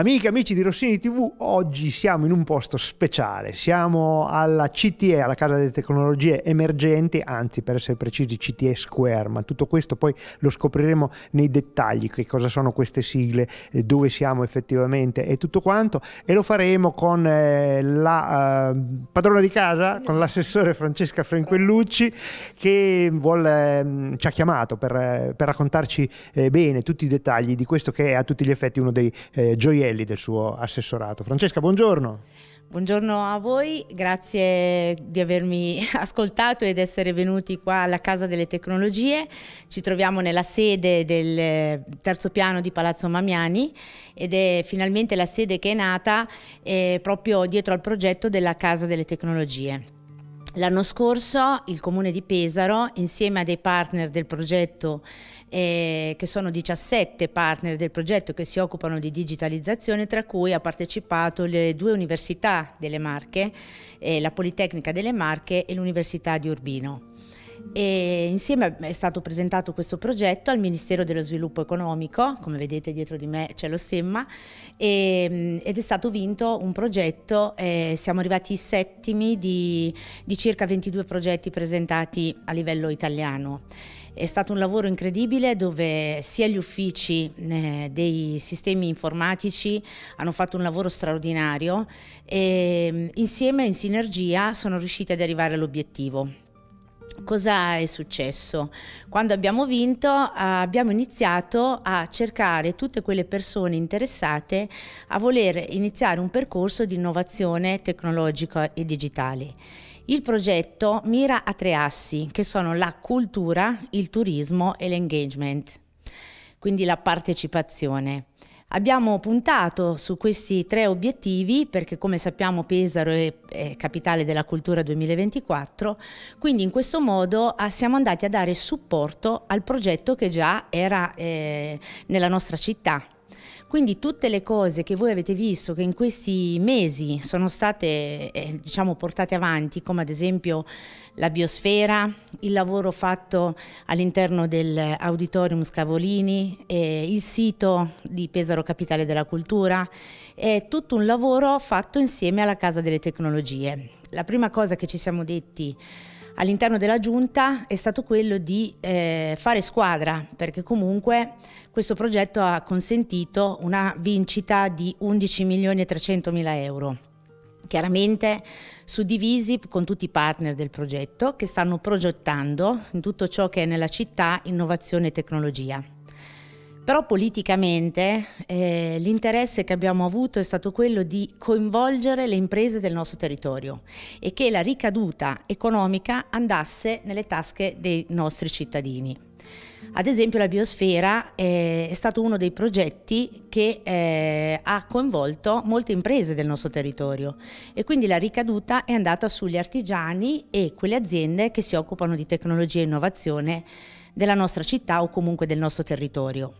Amiche amici di Rossini TV, oggi siamo in un posto speciale, siamo alla CTE, alla Casa delle Tecnologie Emergenti, anzi per essere precisi CTE Square, ma tutto questo poi lo scopriremo nei dettagli, che cosa sono queste sigle, eh, dove siamo effettivamente e tutto quanto, e lo faremo con eh, la eh, padrona di casa, con l'assessore Francesca Franquellucci, che vuol, eh, ci ha chiamato per, eh, per raccontarci eh, bene tutti i dettagli di questo che è a tutti gli effetti uno dei gioielli Micheli del suo assessorato. Francesca, buongiorno. Buongiorno a voi, grazie di avermi ascoltato ed essere venuti qua alla Casa delle Tecnologie. Ci troviamo nella sede del eh, terzo piano di Palazzo Mamiani ed è finalmente la sede che è nata eh, proprio dietro al progetto della Casa delle Tecnologie. L'anno scorso il Comune di Pesaro, insieme a dei partner del progetto, eh, che sono 17 partner del progetto che si occupano di digitalizzazione, tra cui ha partecipato le due università delle Marche, eh, la Politecnica delle Marche e l'Università di Urbino. E insieme è stato presentato questo progetto al Ministero dello Sviluppo Economico, come vedete dietro di me c'è lo stemma, e, mm, ed è stato vinto un progetto, eh, siamo arrivati settimi di, di circa 22 progetti presentati a livello italiano. È stato un lavoro incredibile dove sia gli uffici eh, dei sistemi informatici hanno fatto un lavoro straordinario e mm, insieme in sinergia sono riusciti ad arrivare all'obiettivo Cosa è successo? Quando abbiamo vinto eh, abbiamo iniziato a cercare tutte quelle persone interessate a voler iniziare un percorso di innovazione tecnologica e digitale. Il progetto mira a tre assi che sono la cultura, il turismo e l'engagement, quindi la partecipazione. Abbiamo puntato su questi tre obiettivi perché come sappiamo Pesaro è, è, capitale della cultura 2024, quindi in questo modo ah, siamo andati a dare supporto al progetto che già era eh, nella nostra città. Quindi tutte le cose che voi avete visto che in questi mesi sono state eh, diciamo, portate avanti, come ad esempio la biosfera, il lavoro fatto all'interno dell'Auditorium Scavolini, eh, il sito di Pesaro Capitale della Cultura, è tutto un lavoro fatto insieme alla Casa delle Tecnologie. La prima cosa che ci siamo detti all'interno della giunta è stato quello di eh, fare squadra, perché comunque questo progetto ha consentito una vincita di 11 milioni e 300 mila euro chiaramente suddivisi con tutti i partner del progetto che stanno progettando in tutto ciò che è nella città innovazione e tecnologia. Però politicamente eh, l'interesse che abbiamo avuto è stato quello di coinvolgere le imprese del nostro territorio e che la ricaduta economica andasse nelle tasche dei nostri cittadini. Ad esempio la biosfera eh, è stato uno dei progetti che eh, ha coinvolto molte imprese del nostro territorio e quindi la ricaduta è andata sugli artigiani e quelle aziende che si occupano di tecnologia e innovazione della nostra città o comunque del nostro territorio.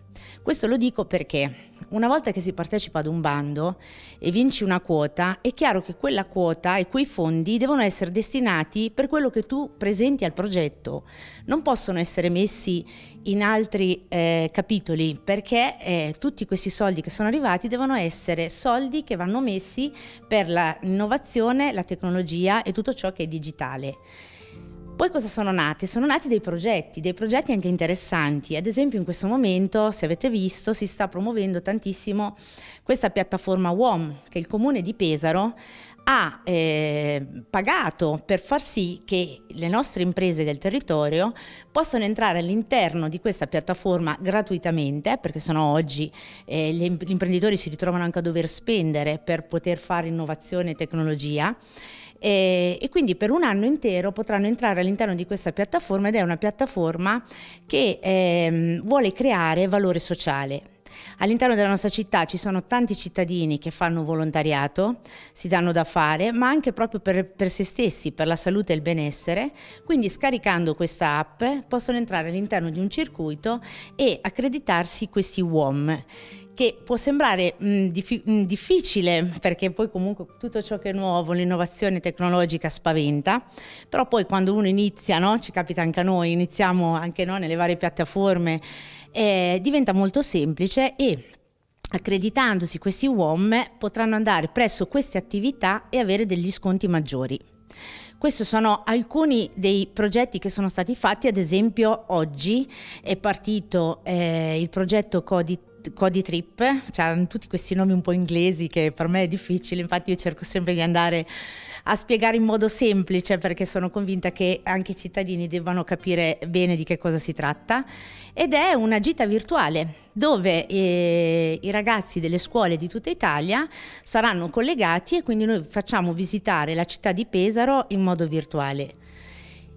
Questo lo dico perché una volta che si partecipa ad un bando e vinci una quota, è chiaro che quella quota e quei fondi devono essere destinati per quello che tu presenti al progetto, non possono essere messi in altri eh, capitoli perché eh, tutti questi soldi che sono arrivati devono essere soldi che vanno messi per l'innovazione, la tecnologia e tutto ciò che è digitale. Poi cosa sono nati? Sono nati dei progetti, dei progetti anche interessanti. Ad esempio in questo momento, se avete visto, si sta promuovendo tantissimo questa piattaforma UOM che il comune di Pesaro ha eh, pagato per far sì che le nostre imprese del territorio possano entrare all'interno di questa piattaforma gratuitamente, perché sennò oggi eh, gli imprenditori si ritrovano anche a dover spendere per poter fare innovazione e tecnologia e, e quindi per un anno intero potranno entrare all'interno di questa piattaforma ed è una piattaforma che ehm, vuole creare valore sociale All'interno della nostra città ci sono tanti cittadini che fanno volontariato, si danno da fare, ma anche proprio per, per se stessi, per la salute e il benessere. Quindi scaricando questa app possono entrare all'interno di un circuito e accreditarsi questi uom che può sembrare mh, dif mh, difficile perché poi comunque tutto ciò che è nuovo, l'innovazione tecnologica spaventa, però poi quando uno inizia, no? ci capita anche a noi, iniziamo anche no, nelle varie piattaforme eh, diventa molto semplice e accreditandosi questi UOM potranno andare presso queste attività e avere degli sconti maggiori. Questi sono alcuni dei progetti che sono stati fatti, ad esempio oggi è partito eh, il progetto Codi Cody Trip, hanno tutti questi nomi un po' inglesi che per me è difficile, infatti io cerco sempre di andare a spiegare in modo semplice perché sono convinta che anche i cittadini debbano capire bene di che cosa si tratta ed è una gita virtuale dove eh, i ragazzi delle scuole di tutta Italia saranno collegati e quindi noi facciamo visitare la città di Pesaro in modo virtuale.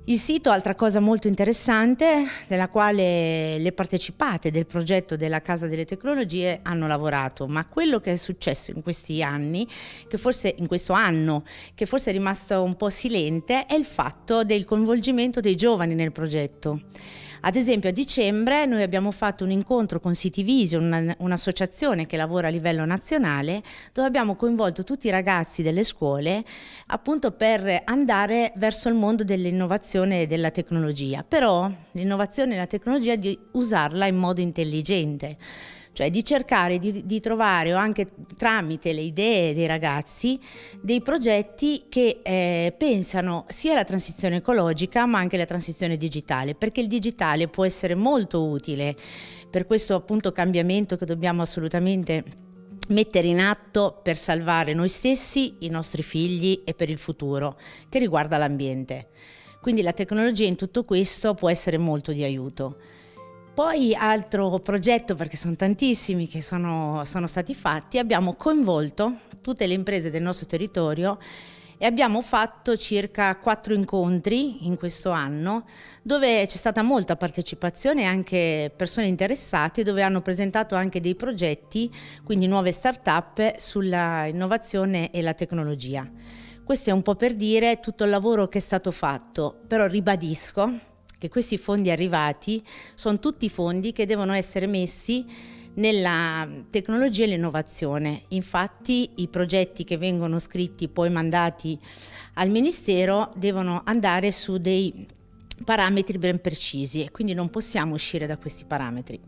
Il sito, altra cosa molto interessante, nella quale le partecipate del progetto della Casa delle Tecnologie hanno lavorato, ma quello che è successo in questi anni, che forse in questo anno, che forse è rimasto un po' silente, è il fatto del coinvolgimento dei giovani nel progetto. Ad esempio a dicembre noi abbiamo fatto un incontro con City Vision, un'associazione che lavora a livello nazionale, dove abbiamo coinvolto tutti i ragazzi delle scuole appunto per andare verso il mondo dell'innovazione e della tecnologia. Però l'innovazione e la tecnologia di usarla in modo intelligente cioè di cercare di, di trovare o anche tramite le idee dei ragazzi dei progetti che eh, pensano sia alla transizione ecologica ma anche alla transizione digitale, perché il digitale può essere molto utile per questo appunto cambiamento che dobbiamo assolutamente mettere in atto per salvare noi stessi, i nostri figli e per il futuro che riguarda l'ambiente. Quindi la tecnologia in tutto questo può essere molto di aiuto. Poi altro progetto, perché sono tantissimi che sono, sono stati fatti, abbiamo coinvolto tutte le imprese del nostro territorio e abbiamo fatto circa quattro incontri in questo anno dove c'è stata molta partecipazione e anche persone interessate dove hanno presentato anche dei progetti, quindi nuove start-up sulla innovazione e la tecnologia. Questo è un po' per dire tutto il lavoro che è stato fatto, però ribadisco che questi fondi arrivati sono tutti fondi che devono essere messi nella tecnologia e l'innovazione. Infatti i progetti che vengono scritti poi mandati al Ministero devono andare su dei parametri ben precisi e quindi non possiamo uscire da questi parametri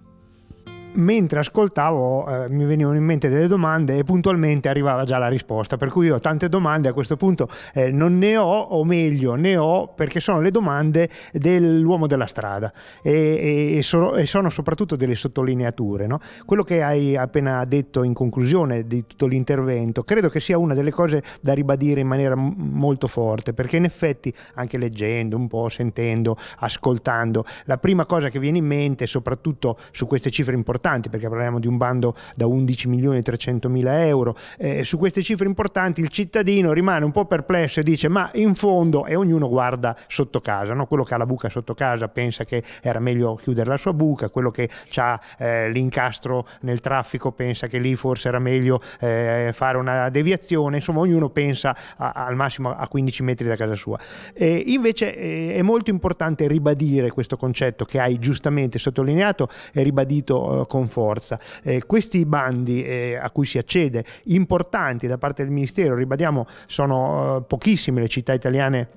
mentre ascoltavo eh, mi venivano in mente delle domande e puntualmente arrivava già la risposta, per cui io ho tante domande a questo punto eh, non ne ho, o meglio ne ho perché sono le domande dell'uomo della strada e, e, so, e sono soprattutto delle sottolineature. No? Quello che hai appena detto in conclusione di tutto l'intervento credo che sia una delle cose da ribadire in maniera m- molto forte, perché in effetti anche leggendo un po', sentendo, ascoltando, la prima cosa che viene in mente, soprattutto su queste cifre importanti, importanti perché parliamo di un bando da 11 milioni e 300 mila euro. Eh, su queste cifre importanti il cittadino rimane un po' perplesso e dice ma in fondo e ognuno guarda sotto casa, no? quello che ha la buca sotto casa pensa che era meglio chiudere la sua buca, quello che ha eh, l'incastro nel traffico pensa che lì forse era meglio eh, fare una deviazione, insomma ognuno pensa a, al massimo a 15 metri da casa sua. E invece eh, è molto importante ribadire questo concetto che hai giustamente sottolineato e ribadito eh, con forza. Eh, questi bandi eh, a cui si accede, importanti da parte del Ministero, ribadiamo, sono eh, pochissime le città italiane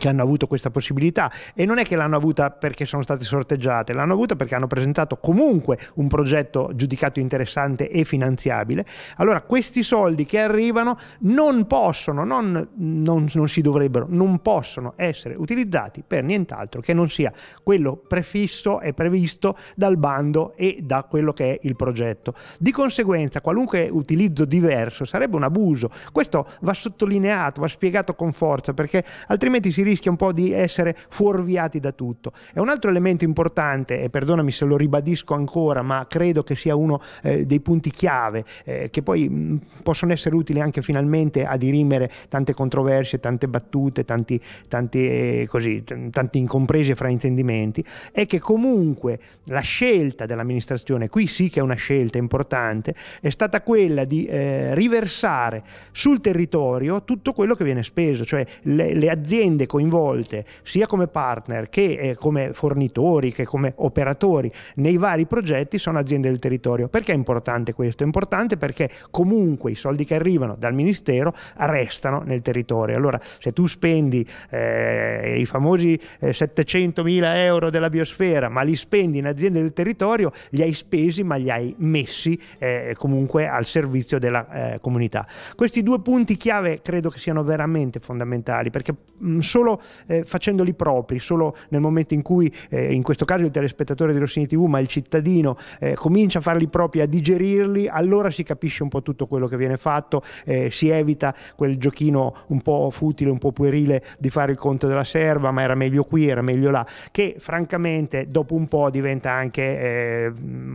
che hanno avuto questa possibilità e non è che l'hanno avuta perché sono state sorteggiate, l'hanno avuta perché hanno presentato comunque un progetto giudicato interessante e finanziabile. Allora questi soldi che arrivano non possono, non, non, non si dovrebbero, non possono essere utilizzati per nient'altro che non sia quello prefisso e previsto dal bando e da quello che è il progetto. Di conseguenza qualunque utilizzo diverso sarebbe un abuso. Questo va sottolineato, va spiegato con forza perché altrimenti si rischia rischia un po' di essere fuorviati da tutto. E un altro elemento importante, e perdonami se lo ribadisco ancora, ma credo che sia uno eh, dei punti chiave eh, che poi mh, mm, possono essere utili anche finalmente a dirimere tante controversie, tante battute, tanti, tanti, eh, così, t- tanti incompresi e fraintendimenti, è che comunque la scelta dell'amministrazione, qui sì che è una scelta importante, è stata quella di eh, riversare sul territorio tutto quello che viene speso, cioè le, le aziende con coinvolte sia come partner che eh, come fornitori, che come operatori nei vari progetti sono aziende del territorio. Perché è importante questo? È importante perché comunque i soldi che arrivano dal Ministero restano nel territorio. Allora se tu spendi eh, i famosi 700 eh, mila euro della biosfera, ma li spendi in aziende del territorio, li hai spesi ma li hai messi eh, comunque al servizio della comunità. Questi due punti chiave credo che siano veramente fondamentali perché mh, mm, solo solo eh, facendoli propri, solo nel momento in cui, eh, in questo caso il telespettatore di Rossini TV, ma il cittadino eh, comincia a farli propri, a digerirli, allora si capisce un po' tutto quello che viene fatto, eh, si evita quel giochino un po' futile, un po' puerile di fare il conto della serva, ma era meglio qui, era meglio là, che francamente dopo un po' diventa anche eh,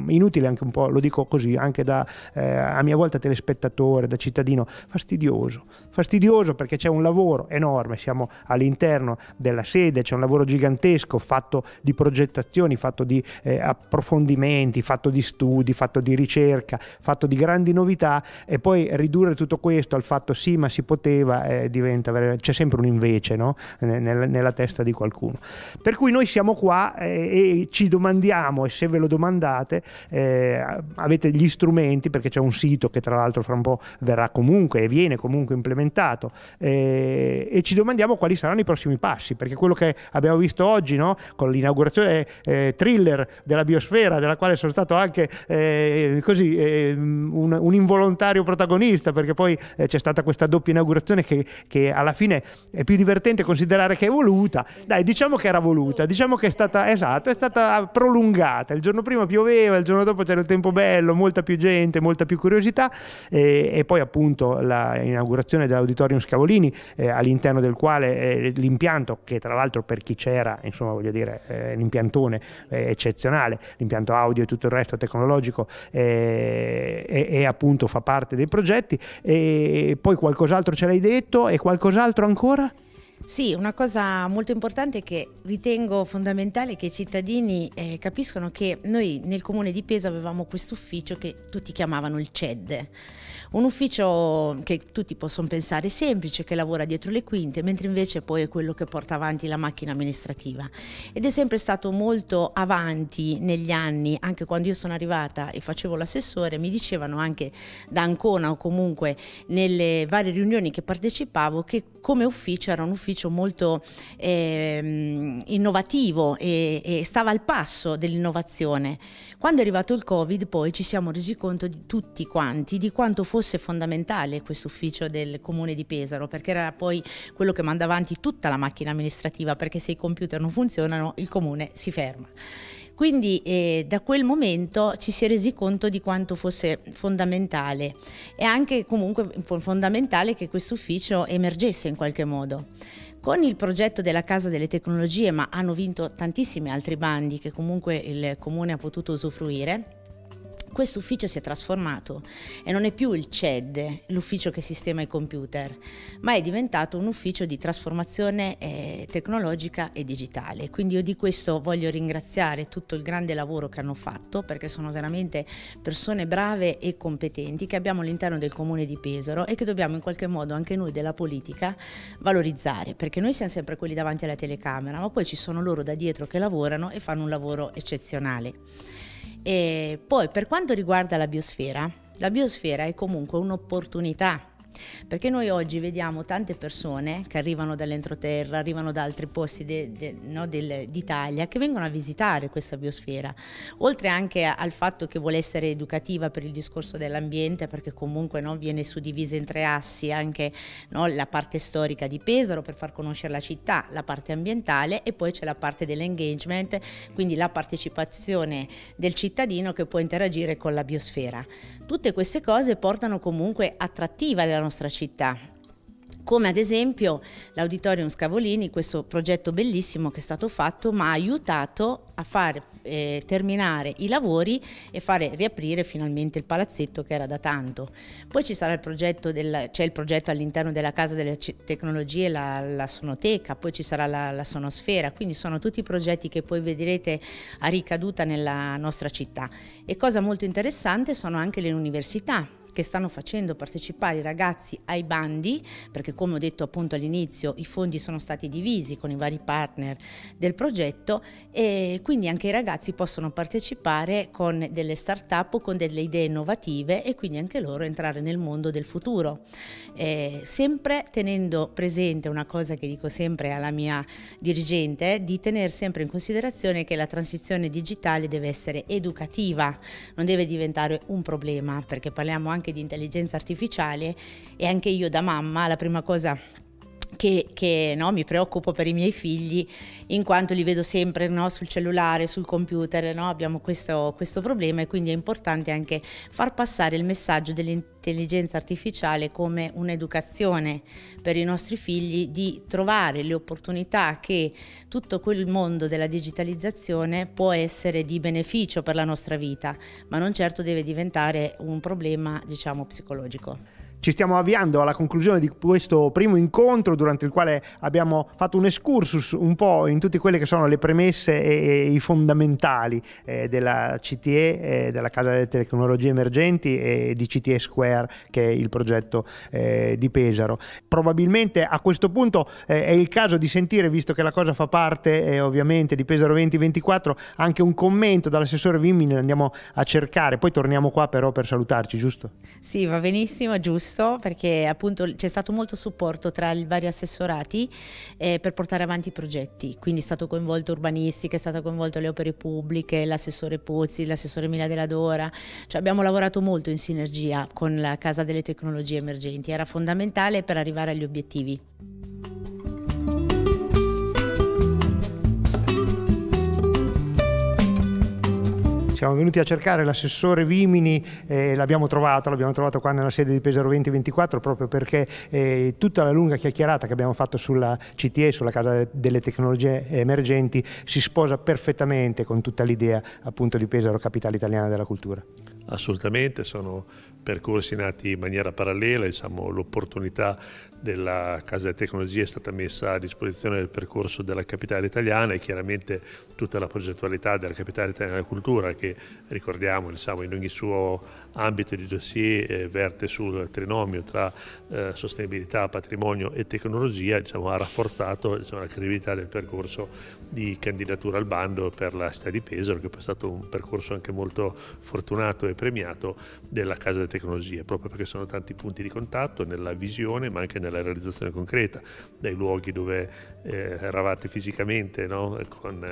inutile, anche un po', lo dico così, anche da a mia volta telespettatore, da cittadino, fastidioso, fastidioso perché c'è un lavoro enorme, siamo all'interno all'interno della sede c'è un lavoro gigantesco fatto di progettazioni, fatto di eh, approfondimenti, fatto di studi, fatto di ricerca, fatto di grandi novità e poi ridurre tutto questo al fatto sì ma si poteva eh, diventa, c'è sempre un invece no? nella, nella, testa di qualcuno. Per cui noi siamo qua eh, e ci domandiamo e se ve lo domandate eh, avete gli strumenti perché c'è un sito che tra l'altro fra un po' verrà comunque e viene comunque implementato eh, e ci domandiamo quali saranno i prossimi passi, perché quello che abbiamo visto oggi no? con l'inaugurazione eh, eh, thriller della biosfera, della quale sono stato anche eh, così, eh, un, un, involontario protagonista, perché poi eh, c'è stata questa doppia inaugurazione che, che, alla fine è più divertente considerare che è voluta. Dai, diciamo che era voluta, diciamo che è stata, esatto, è stata prolungata. Il giorno prima pioveva, il giorno dopo c'era il tempo bello, molta più gente, molta più curiosità e, e poi appunto l'inaugurazione dell'auditorium Scavolini eh, all'interno del quale l'impianto che tra l'altro per chi c'era, insomma voglio dire, eh, l'impiantone è eh, eccezionale, l'impianto audio e tutto il resto tecnologico eh, e, e, appunto fa parte dei progetti e poi qualcos'altro ce l'hai detto e qualcos'altro ancora? Sì, una cosa molto importante che ritengo fondamentale è che i cittadini eh, capiscono che noi nel comune di Peso avevamo questo ufficio che tutti chiamavano il CED, un ufficio che tutti possono pensare semplice, che lavora dietro le quinte, mentre invece poi è quello che porta avanti la macchina amministrativa. Ed è sempre stato molto avanti negli anni, anche quando io sono arrivata e facevo l'assessore, mi dicevano anche da Ancona o comunque nelle varie riunioni che partecipavo che come ufficio era un ufficio molto eh, innovativo e, e stava al passo dell'innovazione. Quando è arrivato il Covid poi ci siamo resi conto di tutti quanti di quanto fosse fosse fondamentale questo ufficio del comune di Pesaro perché era poi quello che manda avanti tutta la macchina amministrativa perché se i computer non funzionano il comune si ferma. Quindi eh, da quel momento ci si è resi conto di quanto fosse fondamentale e anche comunque fondamentale che questo ufficio emergesse in qualche modo con il progetto della Casa delle Tecnologie, ma hanno vinto tantissimi altri bandi che comunque il comune ha potuto usufruire questo ufficio si è trasformato e non è più il CED, l'ufficio che sistema i computer, ma è diventato un ufficio di trasformazione eh, tecnologica e digitale. Quindi io di questo voglio ringraziare tutto il grande lavoro che hanno fatto perché sono veramente persone brave e competenti che abbiamo all'interno del comune di Pesaro e che dobbiamo in qualche modo anche noi della politica valorizzare perché noi siamo sempre quelli davanti alla telecamera, ma poi ci sono loro da dietro che lavorano e fanno un lavoro eccezionale. E poi per quanto riguarda la biosfera, la biosfera è comunque un'opportunità perché noi oggi vediamo tante persone che arrivano dall'entroterra, arrivano da altri posti de, de, no, del, d'Italia, che vengono a visitare questa biosfera, oltre anche al fatto che vuole essere educativa per il discorso dell'ambiente, perché comunque no, viene suddivisa in tre assi anche no, la parte storica di Pesaro per far conoscere la città, la parte ambientale e poi c'è la parte dell'engagement, quindi la partecipazione del cittadino che può interagire con la biosfera. Tutte queste cose portano comunque attrattiva della nostra città come ad esempio l'Auditorium Scavolini, questo progetto bellissimo che è stato fatto, ma ha aiutato a far eh, terminare i lavori e fare riaprire finalmente il palazzetto che era da tanto. Poi ci sarà il progetto, del, c'è il progetto all'interno della Casa delle Tecnologie, la, la Sonoteca, poi ci sarà la, la, Sonosfera, quindi sono tutti progetti che poi vedrete a ricaduta nella nostra città. E cosa molto interessante sono anche le università che stanno facendo partecipare i ragazzi ai bandi, perché come ho detto appunto all'inizio i fondi sono stati divisi con i vari partner del progetto e quindi anche i ragazzi possono partecipare con delle start-up o con delle idee innovative e quindi anche loro entrare nel mondo del futuro. Eh, sempre tenendo presente una cosa che dico sempre alla mia dirigente, eh, di tenere sempre in considerazione che la transizione digitale deve essere educativa, non deve diventare un problema, perché parliamo anche anche di intelligenza artificiale e anche io da mamma la prima cosa che, che no, mi preoccupo per i miei figli in quanto li vedo sempre no, sul cellulare, sul computer, no? abbiamo questo, questo, problema e quindi è importante anche far passare il messaggio dell'intelligenza artificiale come un'educazione per i nostri figli di trovare le opportunità che tutto quel mondo della digitalizzazione può essere di beneficio per la nostra vita, ma non certo deve diventare un problema diciamo psicologico ci stiamo avviando alla conclusione di questo primo incontro durante il quale abbiamo fatto un excursus un po' in tutte quelle che sono le premesse e, i fondamentali eh, della CTE, eh, della Casa delle Tecnologie Emergenti e di CTE Square che è il progetto eh, di Pesaro. Probabilmente a questo punto è il caso di sentire, visto che la cosa fa parte ovviamente di Pesaro 2024, anche un commento dall'assessore Vimini, andiamo a cercare, poi torniamo qua però per salutarci, giusto? Sì, va benissimo, giusto questo perché appunto c'è stato molto supporto tra i vari assessorati eh, per portare avanti i progetti, quindi è stato coinvolto urbanistica, è stato coinvolto le opere pubbliche, l'assessore Pozzi, l'assessore Mila della Dora, cioè abbiamo lavorato molto in sinergia con la Casa delle Tecnologie Emergenti, era fondamentale per arrivare agli obiettivi. siamo venuti a cercare l'assessore Vimini, eh, l'abbiamo trovato, l'abbiamo trovato qua nella sede di Pesaro 2024 proprio perché eh, tutta la lunga chiacchierata che abbiamo fatto sulla CTE, sulla Casa delle Tecnologie Emergenti, si sposa perfettamente con tutta l'idea appunto di Pesaro, capitale italiana della cultura. Assolutamente, sono percorsi nati in maniera parallela, diciamo, l'opportunità della Casa delle Tecnologie è stata messa a disposizione del percorso della capitale italiana e chiaramente tutta la progettualità della capitale italiana della cultura che ricordiamo diciamo, in ogni suo ambito di dossier eh, verte sul trinomio tra eh, sostenibilità, patrimonio e tecnologia diciamo, ha rafforzato diciamo, la credibilità del percorso di candidatura al bando per la città di Pesaro che è stato un percorso anche molto fortunato e premiato della Casa delle Tecnologie, proprio perché sono tanti punti di contatto nella visione ma anche nella realizzazione concreta, dai luoghi dove eh, eravate fisicamente, no? con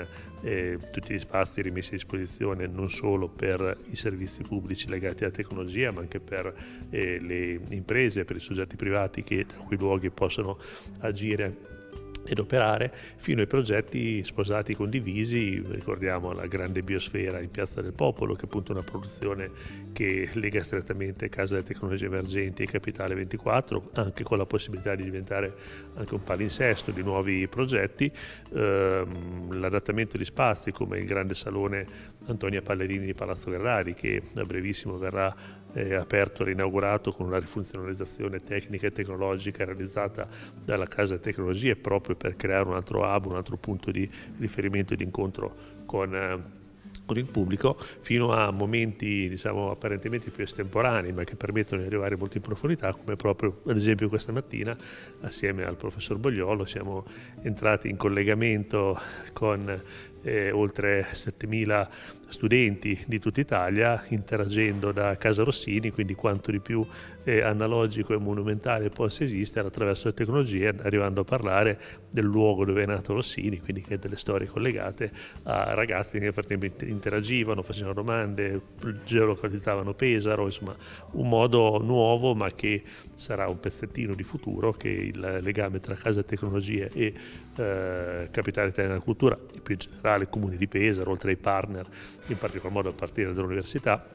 eh, tutti gli spazi rimessi a disposizione non solo per i servizi pubblici legati alla tecnologia ma anche per eh, le imprese, per i soggetti privati che da quei luoghi possono agire ed operare fino ai progetti sposati e condivisi, ricordiamo la grande biosfera in Piazza del Popolo, che è appunto una produzione che lega strettamente Casa delle Tecnologie Emergenti e Capitale 24, anche con la possibilità di diventare anche un palinsesto di nuovi progetti, ehm, l'adattamento di spazi come il grande salone Antonia Pallerini di Palazzo Ferrari, che a brevissimo verrà eh, aperto e rinaugurato con una rifunzionalizzazione tecnica e tecnologica realizzata dalla Casa Tecnologie proprio per creare un altro hub, un altro punto di riferimento e di incontro con... Eh, con il pubblico fino a momenti diciamo, apparentemente più estemporanei ma che permettono di arrivare molto in profondità come proprio ad esempio questa mattina assieme al professor Bogliolo siamo entrati in collegamento con eh, oltre 7.000 studenti di tutta Italia interagendo da Casa Rossini, quindi quanto di più eh, analogico e monumentale possa esistere attraverso le tecnologie, arrivando a parlare del luogo dove è nato Rossini, quindi che delle storie collegate a ragazzi che nel frattempo interagivano, facevano domande, geolocalizzavano Pesaro, insomma un modo nuovo ma che sarà un pezzettino di futuro che il legame tra Casa Tecnologie e eh, Capitale Italiana Cultura e più in generale culturale, il Comune di Pesaro, oltre ai partner, in particolar modo a partire dall'università,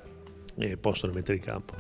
eh, possono mettere in campo.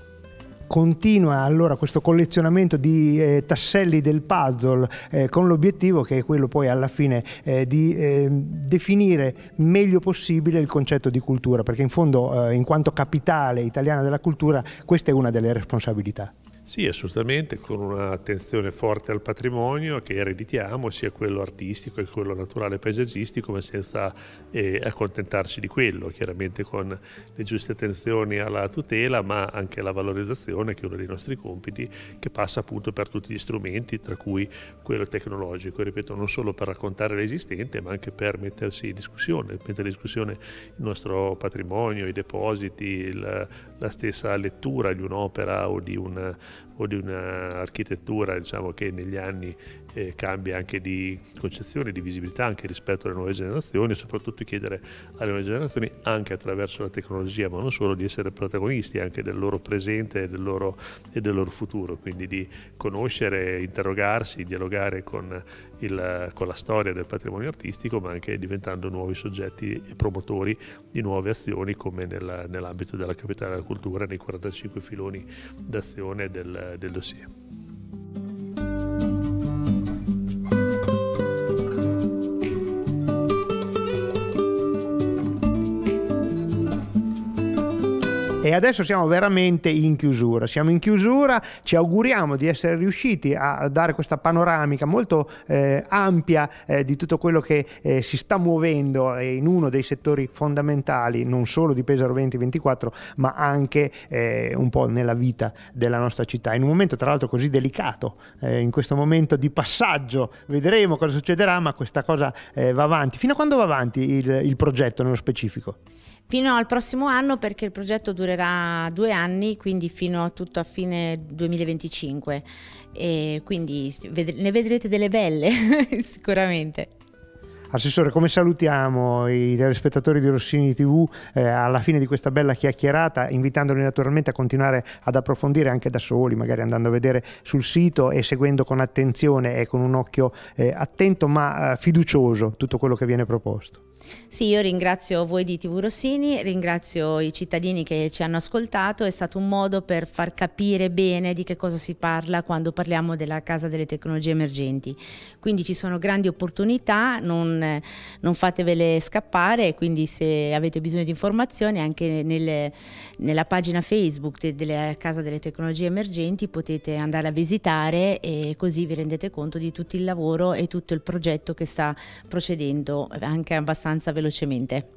Continua allora questo collezionamento di eh, tasselli del puzzle eh, con l'obiettivo che è quello poi alla fine eh, di ehm, definire meglio possibile il concetto di cultura, perché in fondo eh, in quanto capitale italiana della cultura questa è una delle responsabilità. Sì, assolutamente, con un'attenzione forte al patrimonio che ereditiamo, sia quello artistico che quello naturale paesaggistico, ma senza eh, accontentarci di quello, chiaramente con le giuste attenzioni alla tutela, ma anche alla valorizzazione, che è uno dei nostri compiti, che passa appunto per tutti gli strumenti, tra cui quello tecnologico, ripeto, non solo per raccontare l'esistente, ma anche per mettersi in discussione, mettere in discussione il nostro patrimonio, i depositi, il, la stessa lettura di un'opera o di un o di un'architettura diciamo, che negli anni eh, cambia anche di concezione, di visibilità anche rispetto alle nuove generazioni e soprattutto chiedere alle nuove generazioni anche attraverso la tecnologia, ma non solo, di essere protagonisti anche del loro presente e del loro, e del loro futuro, quindi di conoscere, interrogarsi, dialogare con, il, con la storia del patrimonio artistico, ma anche diventando nuovi soggetti e promotori di nuove azioni come nel, nell'ambito della capitale della cultura nei 45 filoni d'azione del, del dossier. E adesso siamo veramente in chiusura, siamo in chiusura, ci auguriamo di essere riusciti a dare questa panoramica molto eh, ampia eh, di tutto quello che eh, si sta muovendo eh, in uno dei settori fondamentali, non solo di Pesaro 2024, ma anche eh, un po' nella vita della nostra città, in un momento tra l'altro così delicato, eh, in questo momento di passaggio, vedremo cosa succederà, ma questa cosa va avanti. Fino a quando va avanti il, il progetto nello specifico? fino al prossimo anno perché il progetto durerà due anni, quindi fino a tutto a fine 2025. E quindi ne vedrete delle belle sicuramente. Assessore, come salutiamo i telespettatori di Rossini TV eh, alla fine di questa bella chiacchierata, invitandoli naturalmente a continuare ad approfondire anche da soli, magari andando a vedere sul sito e seguendo con attenzione e con un occhio eh, attento ma eh, fiducioso tutto quello che viene proposto. Sì, io ringrazio voi di TV Rossini, ringrazio i cittadini che ci hanno ascoltato, è stato un modo per far capire bene di che cosa si parla quando parliamo della Casa delle Tecnologie Emergenti. Quindi ci sono grandi opportunità, non, non fatevele scappare, quindi se avete bisogno di informazioni anche nelle, nella pagina Facebook de, della Casa delle Tecnologie Emergenti potete andare a visitare e così vi rendete conto di tutto il lavoro e tutto il progetto che sta procedendo anche abbastanza abbastanza velocemente.